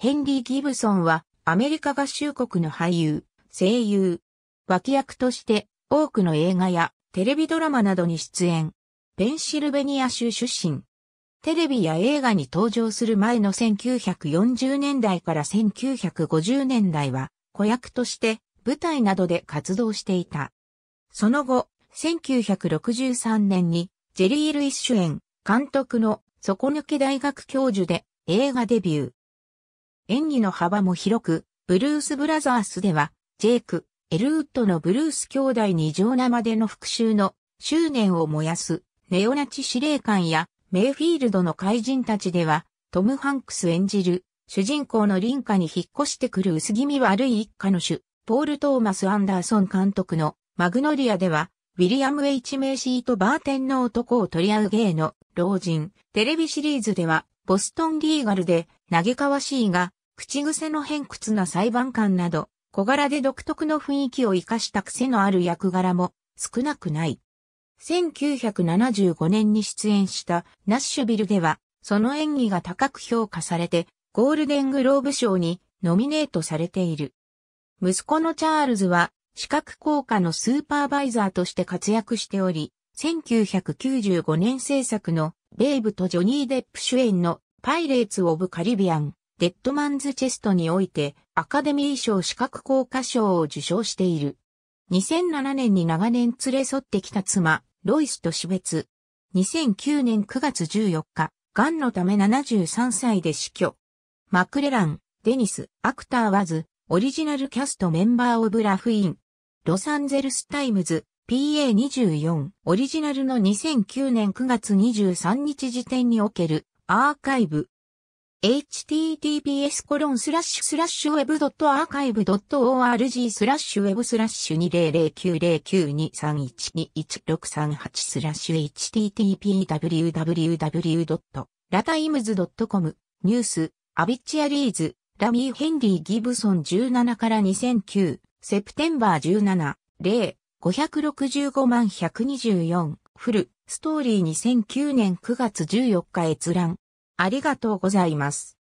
ヘンリー・ギブソンはアメリカ合衆国の俳優、声優、脇役として多くの映画やテレビドラマなどに出演。ペンシルベニア州出身。テレビや映画に登場する前の1940年代から1950年代は子役として舞台などで活動していた。その後、1963年にジェリー・ルイス主演、監督の底抜け大学教授で映画デビュー。演技の幅も広く、ブルース・ブラザースでは、ジェイク、エルウッドのブルース兄弟に異常なまでの復讐の執念を燃やすネオナチ司令官やメイフィールドの怪人たちでは、トム・ハンクス演じる主人公の林家に引っ越してくる薄気味悪い一家の主、ポール・トーマス・アンダーソン監督のマグノリアでは、ウィリアム・エイチ・メイシーとバーテンの男を取り合う芸の老人、テレビシリーズでは、ボストン・リーガルで、嘆かわしいが、口癖の偏屈な裁判官など、小柄で独特の雰囲気を活かした癖のある役柄も少なくない。1975年に出演したナッシュビルでは、その演技が高く評価されて、ゴールデングローブ賞にノミネートされている。息子のチャールズは、視覚効果のスーパーバイザーとして活躍しており、1995年制作のベイブとジョニー・デップ主演のパイレーツ・オブ・カリビアンデッドマンズ・チェストにおいてアカデミー賞資格効果賞を受賞している。2007年に長年連れ添ってきた妻、ロイスと死別。2009年9月14日、癌のため73歳で死去。マクレラン、デニス、アクターワズ、オリジナルキャストメンバーオブラフイン。ロサンゼルスタイムズ、PA24、オリジナルの2009年9月23日時点におけるアーカイブ、https コロンスラッシュスラッシュウェブドットアーカイブドット org スラッシュウェブスラッシュ20090923121638スラッシュ httpwww.latimes.com ニュースアビッチアリーズラミー・ヘンリー・ギブソン17から2009セプテンバー170 565 124フルストーリー2009年9月14日閲覧ありがとうございます。